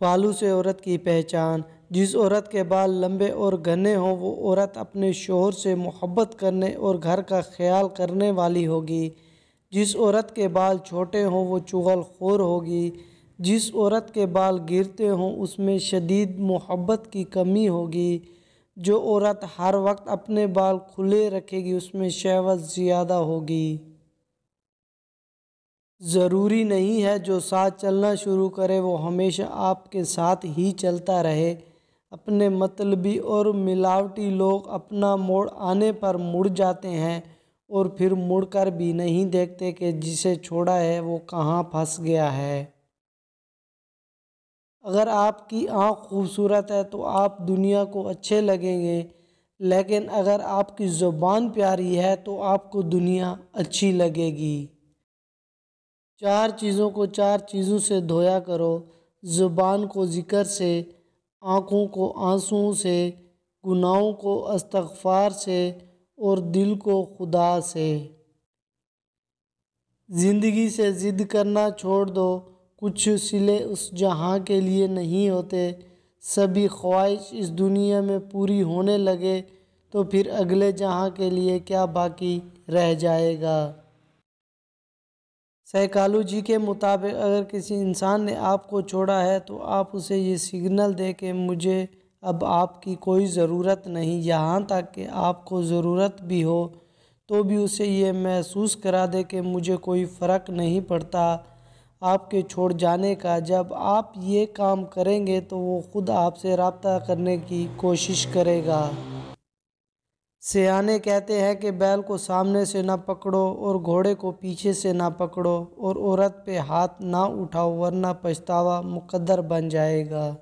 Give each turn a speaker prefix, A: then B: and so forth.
A: बालू से औरत की पहचान जिस औरत के बाल लंबे और घने हों वो औरत अपने शोहर से मोहब्बत करने और घर का ख्याल करने वाली होगी जिस औरत के बाल छोटे हों वो चुगलखोर होगी जिस औरत के बाल गिरते हों उसमें शदीद मोहब्बत की कमी होगी जो औरत हर वक्त अपने बाल खुले रखेगी उसमें शहवत ज़्यादा होगी ज़रूरी नहीं है जो साथ चलना शुरू करे वो हमेशा आपके साथ ही चलता रहे अपने मतलबी और मिलावटी लोग अपना मोड़ आने पर मुड़ जाते हैं और फिर मुड़कर भी नहीं देखते कि जिसे छोड़ा है वो कहाँ फंस गया है अगर आपकी आँख खूबसूरत है तो आप दुनिया को अच्छे लगेंगे लेकिन अगर आपकी ज़ुबान प्यारी है तो आपको दुनिया अच्छी लगेगी चार चीज़ों को चार चीज़ों से धोया करो ज़ुबान को ज़िक्र से आँखों को आंसुओं से गुनाहों को अस्तगफार से और दिल को खुदा से ज़िंदगी से ज़िद करना छोड़ दो कुछ सिले उस जहाँ के लिए नहीं होते सभी ख्वाहिश इस दुनिया में पूरी होने लगे तो फिर अगले जहाँ के लिए क्या बाकी रह जाएगा साइकालॉजी के मुताबिक अगर किसी इंसान ने आपको छोड़ा है तो आप उसे ये सिग्नल दें कि मुझे अब आपकी कोई ज़रूरत नहीं यहाँ तक कि आपको ज़रूरत भी हो तो भी उसे ये महसूस करा दे कि मुझे कोई फ़र्क नहीं पड़ता आपके छोड़ जाने का जब आप ये काम करेंगे तो वो ख़ुद आपसे रबता करने की कोशिश करेगा सियाने कहते हैं कि बैल को सामने से ना पकड़ो और घोड़े को पीछे से ना पकड़ो और औरत पे हाथ ना उठाओ वरना पछतावा मुकद्दर बन जाएगा